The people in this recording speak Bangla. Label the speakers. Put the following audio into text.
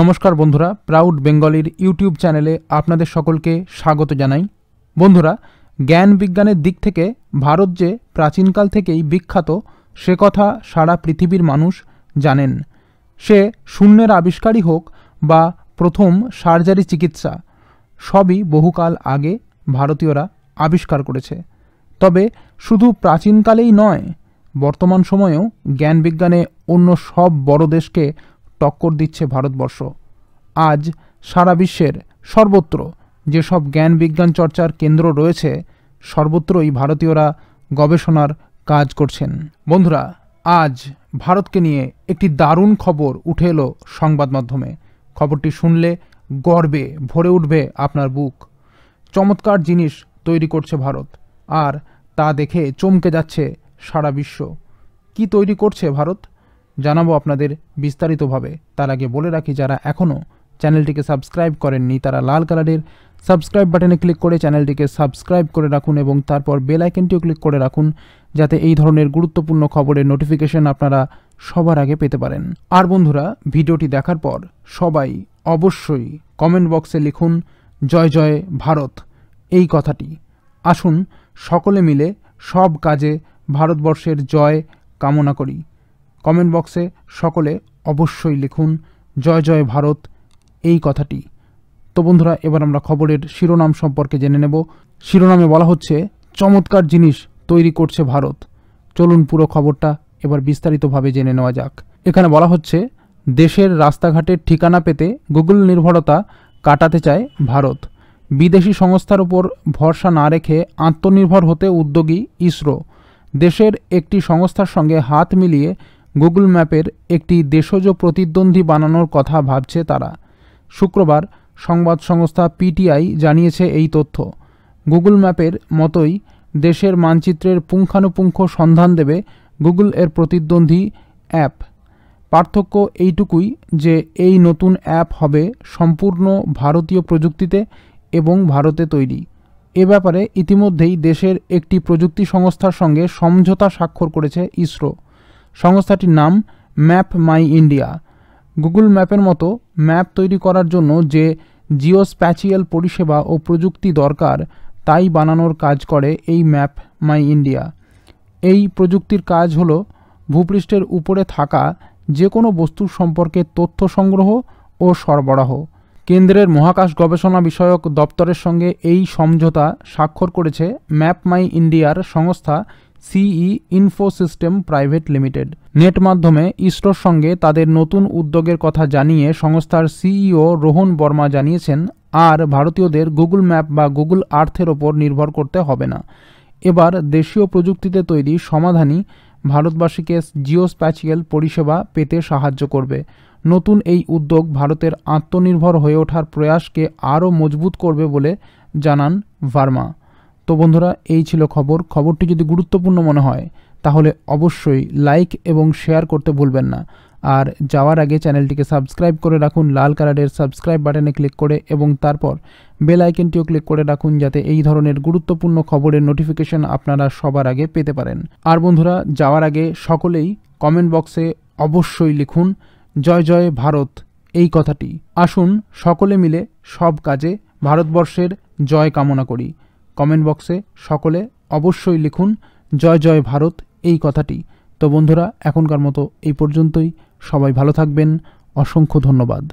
Speaker 1: নমস্কার বন্ধুরা প্রাউড বেঙ্গলির ইউটিউব চ্যানেলে আপনাদের সকলকে স্বাগত জানাই বন্ধুরা জ্ঞান বিজ্ঞানের দিক থেকে ভারত যে প্রাচীনকাল থেকেই বিখ্যাত সে কথা সারা পৃথিবীর মানুষ জানেন সে শূন্যের আবিষ্কারই হোক বা প্রথম সার্জারি চিকিৎসা সবই বহুকাল আগে ভারতীয়রা আবিষ্কার করেছে তবে শুধু প্রাচীনকালেই নয় বর্তমান সময়েও জ্ঞান বিজ্ঞানে অন্য সব বড় দেশকে টক্কর দিচ্ছে ভারতবর্ষ আজ সারা বিশ্বের সর্বত্র যেসব জ্ঞান বিজ্ঞান চর্চার কেন্দ্র রয়েছে সর্বত্রই ভারতীয়রা গবেষণার কাজ করছেন বন্ধুরা আজ ভারতকে নিয়ে একটি দারুণ খবর উঠে এলো সংবাদ মাধ্যমে খবরটি শুনলে গর্বে ভরে উঠবে আপনার বুক চমৎকার জিনিস তৈরি করছে ভারত আর তা দেখে চমকে যাচ্ছে সারা বিশ্ব কি তৈরি করছে ভারত জানাবো আপনাদের বিস্তারিতভাবে তার আগে বলে রাখি যারা এখনও চ্যানেলটিকে সাবস্ক্রাইব করেননি তারা লাল কালারের সাবস্ক্রাইব বাটনে ক্লিক করে চ্যানেলটিকে সাবস্ক্রাইব করে রাখুন এবং তারপর বেলাইকেনটিও ক্লিক করে রাখুন যাতে এই ধরনের গুরুত্বপূর্ণ খবরের নোটিফিকেশন আপনারা সবার আগে পেতে পারেন আর বন্ধুরা ভিডিওটি দেখার পর সবাই অবশ্যই কমেন্ট বক্সে লিখুন জয় জয় ভারত এই কথাটি আসুন সকলে মিলে সব কাজে ভারতবর্ষের জয় কামনা করি কমেন্ট বক্সে সকলে অবশ্যই লিখুন জয় জয় ভারত এই কথাটি তো বন্ধুরা এবার আমরা খবরের শিরোনাম সম্পর্কে জেনে নেব শিরোনামে বলা হচ্ছে চমৎকার জিনিস তৈরি করছে ভারত চলুন পুরো খবরটা এবার বিস্তারিতভাবে জেনে নেওয়া যাক এখানে বলা হচ্ছে দেশের রাস্তাঘাটের ঠিকানা পেতে গুগল নির্ভরতা কাটাতে চায় ভারত বিদেশি সংস্থার উপর ভরসা না রেখে আত্মনির্ভর হতে উদ্যোগী ইসরো দেশের একটি সংস্থার সঙ্গে হাত মিলিয়ে গুগল ম্যাপের একটি দেশজ প্রতিদ্বন্দ্বী বানানোর কথা ভাবছে তারা শুক্রবার সংবাদ সংস্থা পিটিআই জানিয়েছে এই তথ্য গুগল ম্যাপের মতোই দেশের মানচিত্রের পুঙ্খানুপুঙ্খ সন্ধান দেবে গুগল এর প্রতিদ্বন্দ্বী অ্যাপ পার্থক্য এইটুকুই যে এই নতুন অ্যাপ হবে সম্পূর্ণ ভারতীয় প্রযুক্তিতে এবং ভারতে তৈরি এ ব্যাপারে ইতিমধ্যেই দেশের একটি প্রযুক্তি সংস্থার সঙ্গে সমঝোতা স্বাক্ষর করেছে ইসরো সংস্থাটির নাম ম্যাপ মাই ইন্ডিয়া গুগল ম্যাপের মতো ম্যাপ তৈরি করার জন্য যে জিওস্প্যাচিয়াল পরিষেবা ও প্রযুক্তি দরকার তাই বানানোর কাজ করে এই ম্যাপ মাই ইন্ডিয়া এই প্রযুক্তির কাজ হল ভূপৃষ্ঠের উপরে থাকা যে কোনো বস্তুর সম্পর্কে তথ্য সংগ্রহ ও সরবরাহ কেন্দ্রের মহাকাশ গবেষণা বিষয়ক দপ্তরের সঙ্গে এই সমঝোতা স্বাক্ষর করেছে ম্যাপ মাই ইন্ডিয়ার সংস্থা CE info system private limited নেট মাধ্যমে ইসরোর সঙ্গে তাদের নতুন উদ্যোগের কথা জানিয়ে সংস্থার সিইও রোহন বর্মা জানিয়েছেন আর ভারতীয়দের গুগল ম্যাপ বা গুগল আর্থের ওপর নির্ভর করতে হবে না এবার দেশীয় প্রযুক্তিতে তৈরি সমাধানই ভারতবাসীকে জিওস্প্যাচিয়াল পরিষেবা পেতে সাহায্য করবে নতুন এই উদ্যোগ ভারতের আত্মনির্ভর হয়ে ওঠার প্রয়াসকে আরও মজবুত করবে বলে জানান ভার্মা তো বন্ধুরা এই ছিল খবর খবরটি যদি গুরুত্বপূর্ণ মনে হয় তাহলে অবশ্যই লাইক এবং শেয়ার করতে ভুলবেন না আর যাওয়ার আগে চ্যানেলটিকে সাবস্ক্রাইব করে রাখুন লাল কালারের সাবস্ক্রাইব বাটনে ক্লিক করে এবং তারপর বেল আইকনটিও ক্লিক করে রাখুন যাতে এই ধরনের গুরুত্বপূর্ণ খবরের নোটিফিকেশন আপনারা সবার আগে পেতে পারেন আর বন্ধুরা যাওয়ার আগে সকলেই কমেন্ট বক্সে অবশ্যই লিখুন জয় জয় ভারত এই কথাটি আসুন সকলে মিলে সব কাজে ভারতবর্ষের জয় কামনা করি কমেন্ট বক্সে সকলে অবশ্যই লিখুন জয় জয় ভারত এই কথাটি তো বন্ধুরা এখনকার মতো এই পর্যন্তই সবাই ভালো থাকবেন অসংখ্য ধন্যবাদ